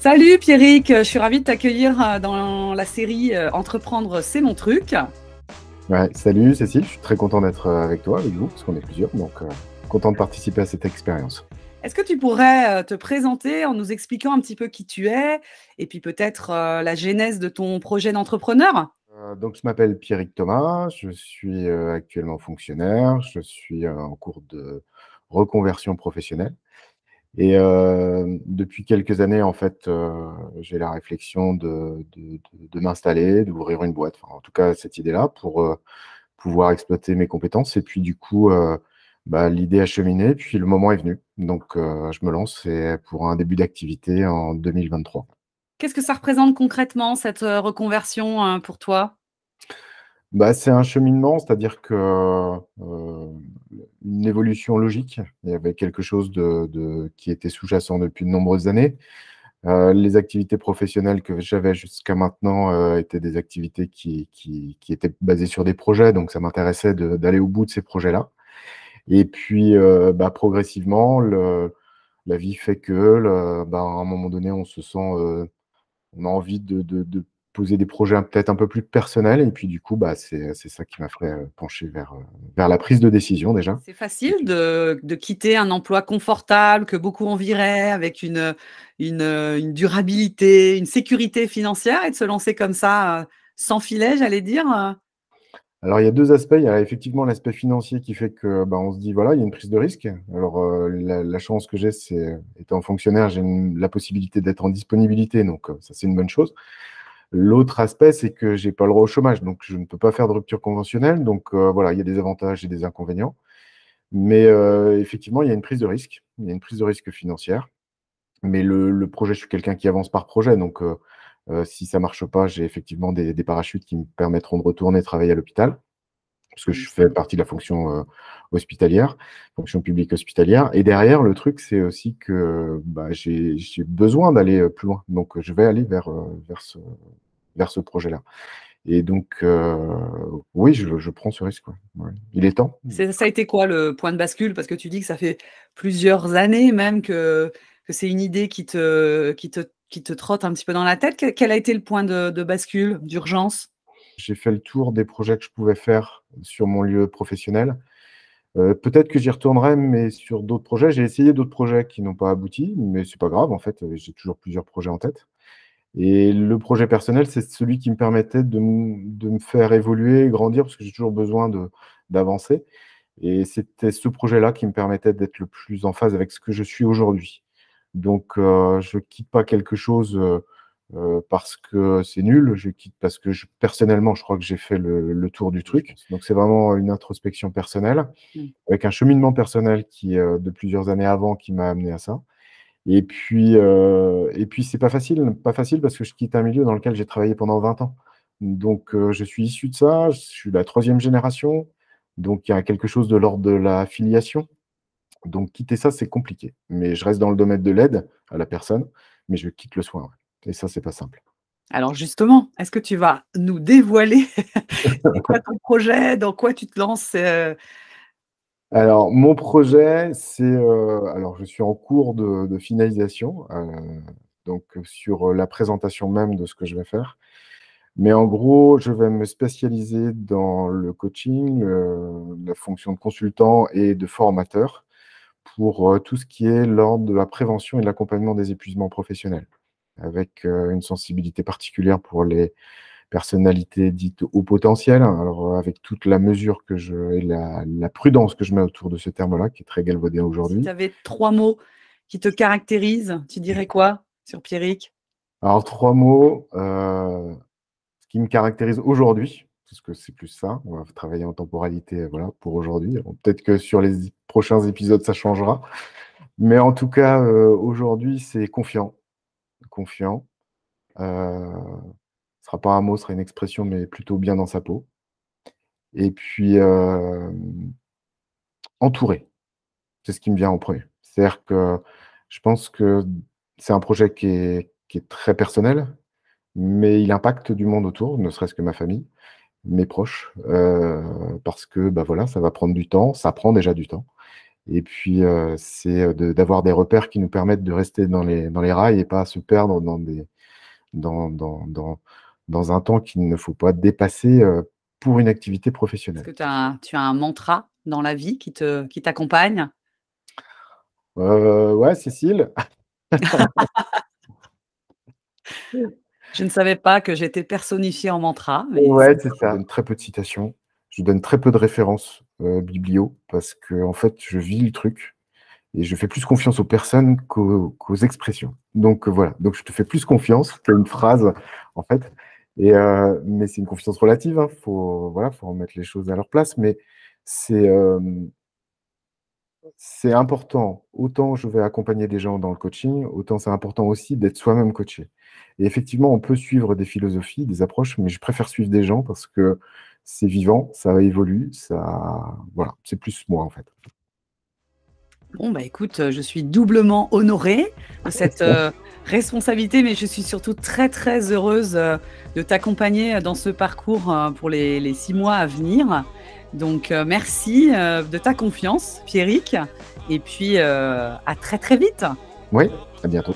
Salut Pierrick, je suis ravie de t'accueillir euh, dans la série euh, Entreprendre, c'est mon truc. salut Cécile, je suis très content d'être euh, avec toi, avec vous, parce qu'on est plusieurs, donc content de participer à cette expérience. Est-ce que tu pourrais te présenter en nous expliquant un petit peu qui tu es et puis peut-être la genèse de ton projet d'entrepreneur donc, je m'appelle Pierrick Thomas, je suis actuellement fonctionnaire, je suis en cours de reconversion professionnelle et euh, depuis quelques années, en fait, euh, j'ai la réflexion de, m'installer, d'ouvrir une boîte, en tout cas cette idée-là, pour euh, pouvoir exploiter mes compétences. Et puis du coup, bah, l'idée a cheminé, puis le moment est venu. Donc je me lance pour un début d'activité en 2023. Qu'est-ce que ça représente concrètement, cette reconversion pour toi bah, C'est un cheminement, c'est-à-dire que euh, une évolution logique. Il y avait quelque chose de, qui était sous-jacent depuis de nombreuses années. Euh, les activités professionnelles que j'avais jusqu'à maintenant euh, étaient des activités qui, qui, étaient basées sur des projets, donc ça m'intéressait d'aller au bout de ces projets-là. Et puis, bah, progressivement, le, la vie fait que, bah, à un moment donné, on se sent on a envie de, poser des projets peut-être un peu plus personnels. Et puis du coup, bah, c'est ça qui m'a fait euh, pencher vers, euh, vers la prise de décision déjà. C'est facile de, de, quitter un emploi confortable que beaucoup envieraient avec une, une, durabilité, une sécurité financière, et de se lancer comme ça, euh, sans filet, j'allais dire. Alors, il y a deux aspects. Il y a effectivement l'aspect financier qui fait que bah, on se dit, voilà, il y a une prise de risque. Alors, la, chance que j'ai, c'est, étant fonctionnaire, j'ai la possibilité d'être en disponibilité. Donc, ça, c'est une bonne chose. L'autre aspect, c'est que j'ai pas le droit au chômage, donc je ne peux pas faire de rupture conventionnelle. Donc euh, voilà, il y a des avantages et des inconvénients. Mais euh, effectivement, il y a une prise de risque, il y a une prise de risque financière. Mais le, projet, je suis quelqu'un qui avance par projet, donc euh, si ça marche pas, j'ai effectivement des, parachutes qui me permettront de retourner travailler à l'hôpital parce que je mm. fais partie de la fonction euh, hospitalière, fonction publique hospitalière. Et derrière, le truc, c'est aussi que bah, j'ai besoin d'aller euh, plus loin. Donc, je vais aller vers, euh, vers ce, projet-là. Et donc, oui, je, prends ce risque. Il est temps. ça a été quoi le point de bascule Parce que tu dis que ça fait plusieurs années même que, c'est une idée qui te, qui, qui te trotte un petit peu dans la tête. Quel a été le point de bascule, d'urgence j'ai fait le tour des projets que je pouvais faire sur mon lieu professionnel. Euh, peut-être que j'y retournerai, mais sur d'autres projets. J'ai essayé d'autres projets qui n'ont pas abouti, mais c'est pas grave. En fait, euh, j'ai toujours plusieurs projets en tête. Et le projet personnel, c'est celui qui me permettait de, me faire évoluer, grandir, parce que j'ai toujours besoin d'avancer. Et c'était ce projet-là qui me permettait d'être le plus en phase avec ce que je suis aujourd'hui. Donc, euh, je ne quitte pas quelque chose euh, parce que c'est nul, je quitte parce que personnellement, je crois que j'ai fait le, tour du truc. Donc c'est vraiment une introspection personnelle, mm. avec un cheminement personnel qui euh, de plusieurs années avant qui m'a amené à ça. Et puis, euh, et puis c'est pas facile, pas facile parce que je quitte un milieu dans lequel j'ai travaillé pendant 20 ans. Donc je suis issu de ça, je suis la troisième génération, donc il y a quelque chose de l'ordre de la filiation. Donc quitter ça, c'est compliqué. Mais je reste dans le domaine de l'aide à la personne, mais je quitte le soin. Et ça, c'est pas simple. Alors justement, est-ce que tu vas nous dévoiler ton projet, dans quoi tu te lances euh? Alors mon projet, c'est euh, alors je suis en cours de, finalisation, euh, donc sur la présentation même de ce que je vais faire. Mais en gros, je vais me spécialiser dans le coaching, la fonction de consultant et de formateur pour tout ce qui est l'ordre de la prévention et de l'accompagnement des épuisements professionnels avec euh, une sensibilité particulière pour les personnalités dites au potentiel. Alors, euh, avec toute la mesure que je et la, prudence que je mets autour de ce terme-là, qui est très galvaudé aujourd'hui. Vous tu trois mots qui te caractérisent, tu dirais quoi sur Pierrick Alors, trois mots. ce euh, qui me caractérise aujourd'hui, parce que c'est plus ça, on va travailler en temporalité voilà, pour aujourd'hui. Peut-être que sur les prochains épisodes, ça changera. Mais en tout cas, aujourd'hui, c'est confiant confiant. Euh, ce ne sera pas un mot, ce sera une expression, mais plutôt bien dans sa peau. Et puis, euh, entouré. C'est ce qui me vient en premier. C'est-à-dire que je pense que c'est un projet qui est, très personnel, mais il impacte du monde autour, ne serait-ce que ma famille, mes proches, euh, parce que bah voilà, ça va prendre du temps, ça prend déjà du temps. Et puis, euh, c'est euh, d'avoir des repères qui nous permettent de rester dans les, rails et pas se perdre dans, un temps qu'il ne faut pas dépasser euh, pour une activité professionnelle. Est-ce que tu as un mantra dans la vie qui t'accompagne qui Ouais, Cécile. Je ne savais pas que j'étais personnifiée en mantra. Mais ouais, c'est ça. très peu de citations. Je donne très peu de références euh, biblio parce que en fait, je vis le truc et je fais plus confiance aux personnes qu'aux, expressions. Donc euh, voilà, donc je te fais plus confiance qu'à une phrase en fait. Et euh, mais c'est une confiance relative. Hein. Faut voilà, faut remettre les choses à leur place. Mais c'est c'est important. Autant je vais accompagner des gens dans le coaching, autant c'est important aussi d'être soi-même coaché. Et effectivement, on peut suivre des philosophies, des approches, mais je préfère suivre des gens parce que c'est vivant, ça évolue, ça, voilà, c'est plus moi en fait. Bon, bah écoute, euh, je suis doublement honorée de cette euh, responsabilité, mais je suis surtout très, très heureuse euh, de t'accompagner dans ce parcours pour les, les, six mois à venir. Donc euh, merci euh, de ta confiance, Pierrick, et puis euh, à très très vite. Oui, à bientôt.